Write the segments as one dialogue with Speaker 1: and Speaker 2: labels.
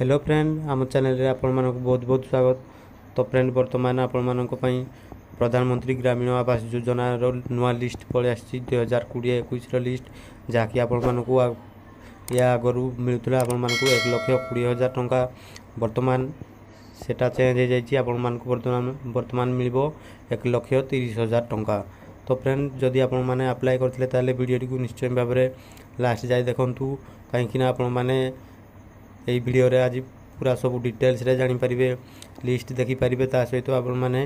Speaker 1: hello friend ଆମ ଚ୍ୟାନେଲରେ ଆପଣମାନଙ୍କୁ ବହୁତ ବହୁତ ସ୍ୱାଗତ ତ ଫ୍ରେଣ୍ଡ ବର୍ତ୍ତମାନ ଆପଣମାନଙ୍କ ପାଇଁ ପ୍ରଧାନମନ୍ତ୍ରୀ ଗ୍ରାମୀଣ ଆବାସ ଯୋଜନାର ନୂଆ ଲିଷ୍ଟ ପଳେଇ ଆସିଛି ଦୁଇହଜାର କୋଡ଼ିଏ ଏକୋଇଶର ଲିଷ୍ଟ ଯାହାକି ଆପଣମାନଙ୍କୁ ଏହା ଆଗରୁ ମିଳୁଥିଲା ଆପଣମାନଙ୍କୁ ଏକ ଲକ୍ଷ କୋଡ଼ିଏ ହଜାର ଟଙ୍କା ବର୍ତ୍ତମାନ ସେଟା ଚେଞ୍ଜ ହୋଇଯାଇଛି ଆପଣମାନଙ୍କୁ ବର୍ତ୍ତମାନ ବର୍ତ୍ତମାନ ମିଳିବ ଏକ ଲକ୍ଷ ତିରିଶ ହଜାର ଟଙ୍କା ତ ଫ୍ରେଣ୍ଡ ଯଦି ଆପଣମାନେ ଆପ୍ଲାଏ କରିଥିଲେ ତାହେଲେ ଭିଡ଼ିଓଟିକୁ ନିଶ୍ଚୟ ଭାବରେ ଲାଷ୍ଟ ଯାଇ ଦେଖନ୍ତୁ କାହିଁକିନା ଆପଣମାନେ ଏହି ଭିଡ଼ିଓରେ ଆଜି ପୁରା ସବୁ ଡିଟେଲ୍ସରେ ଜାଣିପାରିବେ ଲିଷ୍ଟ ଦେଖିପାରିବେ ତା ସହିତ ଆପଣମାନେ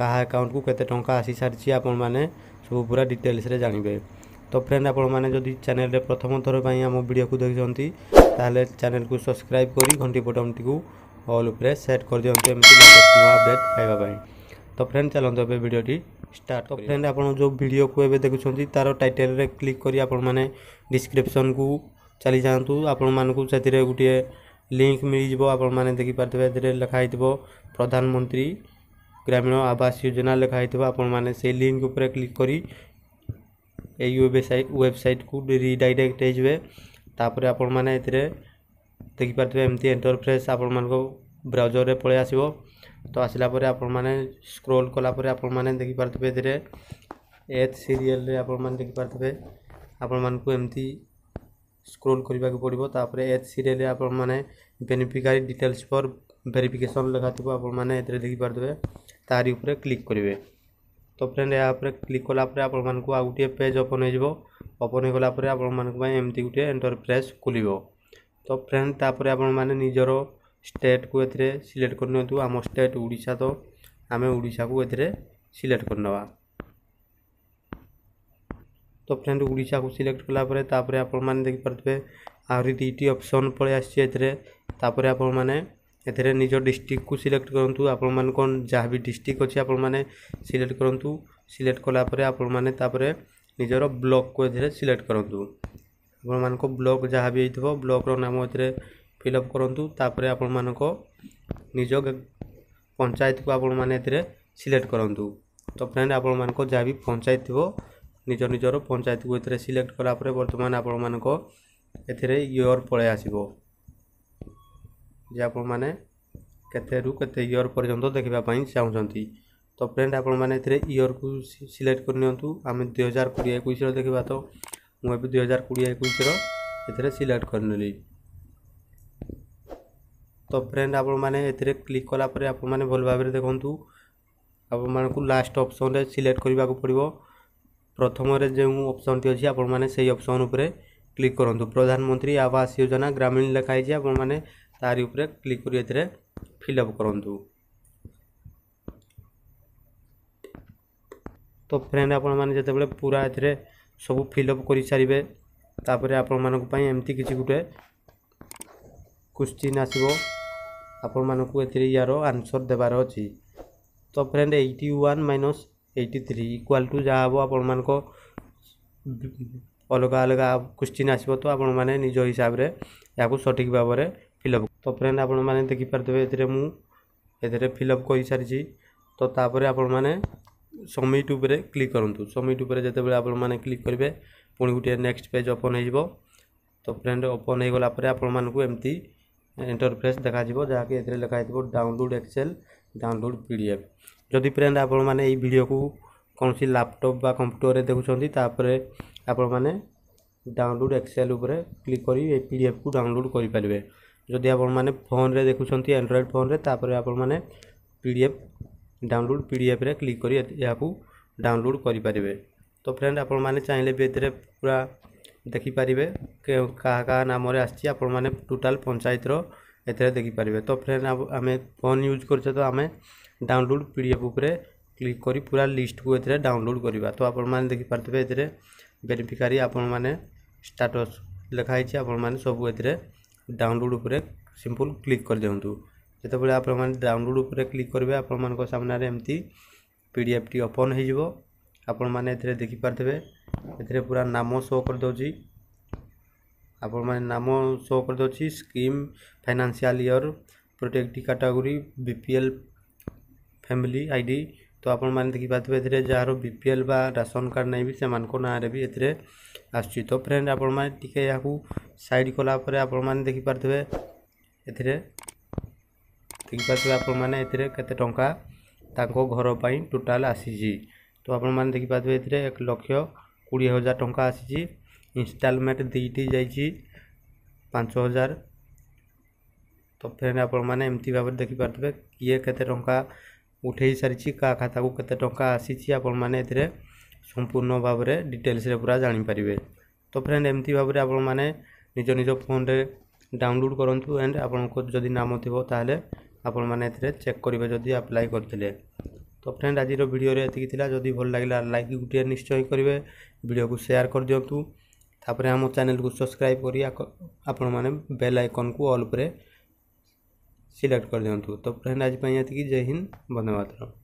Speaker 1: କାହା ଆକାଉଣ୍ଟକୁ କେତେ ଟଙ୍କା ଆସିସାରିଛି ଆପଣମାନେ ସବୁ ପୁରା ଡିଟେଲ୍ସରେ ଜାଣିବେ ତ ଫ୍ରେଣ୍ଡ ଆପଣମାନେ ଯଦି ଚ୍ୟାନେଲରେ ପ୍ରଥମ ଥର ପାଇଁ ଆମ ଭିଡ଼ିଓକୁ ଦେଖୁଛନ୍ତି ତାହେଲେ ଚ୍ୟାନେଲକୁ ସବସ୍କ୍ରାଇବ୍ କରି ଘଣ୍ଟି ବଟନ୍ଟିକୁ ଅଲ୍ ଉପରେ ସେଟ୍ କରିଦିଅନ୍ତୁ ଏମିତି ନୂଆ ଅପଡ଼େଟ୍ ପାଇବା ପାଇଁ ତ ଫ୍ରେଣ୍ଡ ଚାଲନ୍ତୁ ଏବେ ଭିଡ଼ିଓଟି ଷ୍ଟାର୍ଟ ତ ଫ୍ରେଣ୍ଡ ଆପଣ ଯେଉଁ ଭିଡ଼ିଓକୁ ଏବେ ଦେଖୁଛନ୍ତି ତା'ର ଟାଇଟେଲ୍ରେ କ୍ଲିକ୍ କରି ଆପଣମାନେ ଡିସ୍କ୍ରିପ୍ସନ୍କୁ ଚାଲିଯାଆନ୍ତୁ ଆପଣମାନଙ୍କୁ ସେଥିରେ ଗୋଟିଏ ଲିଙ୍କ୍ ମିଳିଯିବ ଆପଣମାନେ ଦେଖିପାରୁଥିବେ ଏଥିରେ ଲେଖାହେଇଥିବ ପ୍ରଧାନମନ୍ତ୍ରୀ ଗ୍ରାମୀଣ ଆବାସ ଯୋଜନା ଲେଖାହେଇଥିବ ଆପଣମାନେ ସେଇ ଲିଙ୍କ୍ ଉପରେ କ୍ଲିକ୍ କରି ଏଇ ୱେବସାଇଟ୍ ୱେବସାଇଟ୍କୁ ରିଡାଇରେକ୍ଟ ହେଇଯିବେ ତାପରେ ଆପଣମାନେ ଏଥିରେ ଦେଖିପାରୁଥିବେ ଏମିତି ଏଣ୍ଟରଫ୍ରେସ୍ ଆପଣମାନଙ୍କ ବ୍ରାଉଜରରେ ପଳେଇ ଆସିବ ତ ଆସିଲା ପରେ ଆପଣମାନେ ସ୍କ୍ରୋଲ୍ କଲା ପରେ ଆପଣମାନେ ଦେଖିପାରୁଥିବେ ଏଥିରେ ଏଥ୍ ସିରିଏଲ୍ରେ ଆପଣମାନେ ଦେଖିପାରୁଥିବେ ଆପଣମାନଙ୍କୁ ଏମିତି ସ୍କ୍ରୋଲ୍ କରିବାକୁ ପଡ଼ିବ ତାପରେ ଏଥ୍ ସିରିଏଲ୍ରେ ଆପଣମାନେ ବେନିଫିକାରୀ ଡିଟେଲ୍ସ ଫର୍ ଭେରିଫିକେସନ୍ ଲେଖାଥିବ ଆପଣମାନେ ଏଥିରେ ଦେଖିପାରୁଥିବେ ତାରି ଉପରେ କ୍ଲିକ୍ କରିବେ ତ ଫ୍ରେଣ୍ଡ ଏହା ଉପରେ କ୍ଲିକ୍ କଲା ପରେ ଆପଣମାନଙ୍କୁ ଆଉ ଗୋଟିଏ ପେଜ୍ ଓପନ୍ ହୋଇଯିବ ଓପନ୍ ହୋଇଗଲା ପରେ ଆପଣମାନଙ୍କ ପାଇଁ ଏମିତି ଗୋଟିଏ ଏଣ୍ଟରପ୍ରାଇଜ୍ ଖୋଲିବ ତ ଫ୍ରେଣ୍ଡ ତାପରେ ଆପଣମାନେ ନିଜର ଷ୍ଟେଟ୍କୁ ଏଥିରେ ସିଲେକ୍ଟ କରିନିଅନ୍ତୁ ଆମ ଷ୍ଟେଟ୍ ଓଡ଼ିଶା ତ ଆମେ ଓଡ଼ିଶାକୁ ଏଥିରେ ସିଲେକ୍ଟ କରିନେବା तो फ्रेंड ओडा को सिलेक्ट कलापर आपखिपे आहरी दुईट अप्सन पलैसीपर आपरे निज डिस्ट्रिक्ट को सिलेक्ट करूँ आप मान जहाँ भी डिस्ट्रिक्ट अच्छे आपने सिलेक्ट करूँ सिलेक्ट कलापर आपर निजर ब्लक को सिलेक्ट करूँ आप ब्लक जहाँ भी हो ब्लक्र नाम ये फिलअप करूँ तापर आपण मान निज पंचायत को आपने सिलेक्ट करूँ तो फ्रेंड आपण मानक जहाँ भी पंचायत थोड़ा ନିଜ ନିଜର ପଞ୍ଚାୟତକୁ ଏଥିରେ ସିଲେକ୍ଟ କଲାପରେ ବର୍ତ୍ତମାନ ଆପଣମାନଙ୍କ ଏଥିରେ ଇୟର୍ ପଳାଇ ଆସିବ ଯେ ଆପଣମାନେ କେତେରୁ କେତେ ଇୟର୍ ପର୍ଯ୍ୟନ୍ତ ଦେଖିବା ପାଇଁ ଚାହୁଁଛନ୍ତି ତ ଫ୍ରେଣ୍ଡ ଆପଣମାନେ ଏଥିରେ ଇୟର୍କୁ ସିଲେକ୍ଟ କରିନିଅନ୍ତୁ ଆମେ ଦୁଇହଜାର କୋଡ଼ିଏ ଏକୋଇଶର ଦେଖିବା ତ ମୁଁ ଏବେ ଦୁଇହଜାର କୋଡ଼ିଏ ଏକୋଇଶର ଏଥିରେ ସିଲେକ୍ଟ କରିନେଲି ତ ଫ୍ରେଣ୍ଡ ଆପଣମାନେ ଏଥିରେ କ୍ଲିକ୍ କଲା ପରେ ଆପଣମାନେ ଭଲ ଭାବରେ ଦେଖନ୍ତୁ ଆପଣମାନଙ୍କୁ ଲାଷ୍ଟ ଅପସନ୍ରେ ସିଲେକ୍ଟ କରିବାକୁ ପଡ଼ିବ ପ୍ରଥମରେ ଯେଉଁ ଅପସନ୍ଟି ଅଛି ଆପଣମାନେ ସେଇ ଅପସନ୍ ଉପରେ କ୍ଲିକ୍ କରନ୍ତୁ ପ୍ରଧାନମନ୍ତ୍ରୀ ଆବାସ ଯୋଜନା ଗ୍ରାମୀଣ ଲେଖା ହେଇଛି ଆପଣମାନେ ତାରି ଉପରେ କ୍ଲିକ୍ କରି ଏଥିରେ ଫିଲ୍ଅପ୍ କରନ୍ତୁ ତ ଫ୍ରେଣ୍ଡ ଆପଣମାନେ ଯେତେବେଳେ ପୁରା ଏଥିରେ ସବୁ ଫିଲ୍ଅପ୍ କରିସାରିବେ ତାପରେ ଆପଣମାନଙ୍କ ପାଇଁ ଏମିତି କିଛି ଗୋଟେ କୋଶ୍ଚିନ୍ ଆସିବ ଆପଣମାନଙ୍କୁ ଏଥିରେ ୟାର ଆନ୍ସର୍ ଦେବାର ଅଛି ତ friend eighty one minus eighty three equal to जहाँ हम आपण मान अलग अलग क्वेश्चन आसो तो आपण हिसाब से यहाँ सठिक भाव में फिलअप तो फ्रेंड आपण मैंने देखिपारे मुझे फिलअप कर सारी तो तापर आप सबमिट पर क्लिक करूँ सबमिट उपरे जो आप क्लिक करेंगे पुणी गोटे नेक्स्ट पेज ओपन हो तो फ्रेंड ओपन होमती इंटरफेस देखा जहाँकि लिखाई download excel download P D F ଯଦି ଫ୍ରେଣ୍ଡ ଆପଣମାନେ ଏଇ ଭିଡ଼ିଓକୁ କୌଣସି ଲ୍ୟାପଟପ୍ ବା କମ୍ପ୍ୟୁଟରରେ ଦେଖୁଛନ୍ତି ତାପରେ ଆପଣମାନେ ଡାଉନଲୋଡ଼୍ ଏକ୍ସେଲ୍ ଉପରେ କ୍ଲିକ୍ କରି ଏଇ ପି ଡି ଏଫ୍କୁ ଡାଉନଲୋଡ଼୍ କରିପାରିବେ ଯଦି ଆପଣମାନେ ଫୋନ୍ରେ ଦେଖୁଛନ୍ତି ଆଣ୍ଡ୍ରଏଡ଼୍ ଫୋନ୍ରେ ତାପରେ ଆପଣମାନେ P D F download P D ଏଫ୍ରେ କ୍ଲିକ୍ କରି ଏହାକୁ ଡାଉନଲୋଡ଼୍ କରିପାରିବେ ତ ଫ୍ରେଣ୍ଡ ଆପଣମାନେ ଚାହିଁଲେ ବି ଏଥିରେ ପୁରା ଦେଖିପାରିବେ କାହା କାହା ନାମରେ ଆସିଛି ଆପଣମାନେ ଟୋଟାଲ୍ ପଞ୍ଚାୟତର ଏଥିରେ ଦେଖିପାରିବେ ତ ଫ୍ରେଣ୍ଡ ଆମେ ଫୋନ୍ ୟୁଜ୍ କରୁଛେ ତ ଆମେ ଡାଉନଲୋଡ଼୍ ପି ଡି ଏଫ୍ ଉପରେ କ୍ଲିକ୍ କରି ପୁରା ଲିଷ୍ଟକୁ ଏଥିରେ ଡାଉନଲୋଡ଼୍ କରିବା ତ ଆପଣମାନେ ଦେଖିପାରୁଥିବେ ଏଥିରେ ବେନିଫିକାରୀ ଆପଣମାନେ ଷ୍ଟାଟସ୍ ଲେଖାହେଇଛି ଆପଣମାନେ ସବୁ ଏଥିରେ ଡାଉନଲୋଡ଼୍ ଉପରେ ସିମ୍ପଲ୍ କ୍ଲିକ୍ କରିଦିଅନ୍ତୁ ଯେତେବେଳେ ଆପଣମାନେ ଡାଉନଲୋଡ଼୍ ଉପରେ କ୍ଲିକ୍ କରିବେ ଆପଣମାନଙ୍କ ସାମ୍ନାରେ ଏମିତି ପି ଡି ଏଫ୍ଟି ଓପନ୍ ହୋଇଯିବ ଆପଣମାନେ ଏଥିରେ ଦେଖିପାରୁଥିବେ ଏଥିରେ ପୁରା ନାମ ଶୋ କରିଦେଉଛି ଆପଣମାନେ ନାମ ଶୋ କରିଦେଉଛି ସ୍କିମ୍ ଫାଇନାନ୍ସିଆଲ୍ ଇୟର୍ ପ୍ରୋଟେକ୍ଟି category B P L family I D तो आपने आपखिपे जो बीपीएल राशन कार्ड नहीं भी से नाँ भी एस तो फ्रेंड आपण मैंने सैड कलापर आपण मैंने देखिपे देखिपे आपरे के घरपाई टोटाल आसी तो आपण मैंने देखिपे एक लक्ष कोड़े हजार टाँग आसी इनस्टलमेंट दुईटी जा पांच हजार तो फ्रेंड आपण मैंने देखिपे किए के टाँचा ଉଠେଇ ସାରିଛି କାହା ଖାତାକୁ କେତେ ଟଙ୍କା ଆସିଛି ଆପଣମାନେ ଏଥିରେ ସମ୍ପୂର୍ଣ୍ଣ ଭାବରେ ଡିଟେଲ୍ସରେ ପୁରା ଜାଣିପାରିବେ ତ ଫ୍ରେଣ୍ଡ ଏମିତି ଭାବରେ ଆପଣମାନେ ନିଜ ନିଜ ଫୋନ୍ରେ ଡାଉନଲୋଡ଼୍ କରନ୍ତୁ ଆଣ୍ଡ ଆପଣଙ୍କ ଯଦି ନାମ ଥିବ ତାହେଲେ ଆପଣମାନେ ଏଥିରେ ଚେକ୍ କରିବେ ଯଦି ଆପ୍ଲାଏ କରିଥିଲେ ତ ଫ୍ରେଣ୍ଡ ଆଜିର ଭିଡ଼ିଓରେ ଏତିକି ଥିଲା ଯଦି ଭଲ ଲାଗିଲା ଲାଇକ୍ ଗୋଟିଏ ନିଶ୍ଚୟ କରିବେ ଭିଡ଼ିଓକୁ ସେୟାର କରିଦିଅନ୍ତୁ ତାପରେ ଆମ ଚ୍ୟାନେଲ୍କୁ ସବସ୍କ୍ରାଇବ୍ କରି ଆପଣମାନେ ବେଲ୍ ଆଇକନ୍କୁ ଅଲ୍ ଉପରେ सिलेक्ट कर दिଅନ୍ତୁ ତ ଫ୍ରେଣ୍ଡ ଆଜି ପାଇଁ ଏତିକି ଜୟ ହିନ୍ଦ ବନ୍ଦେ ମାତରମ୍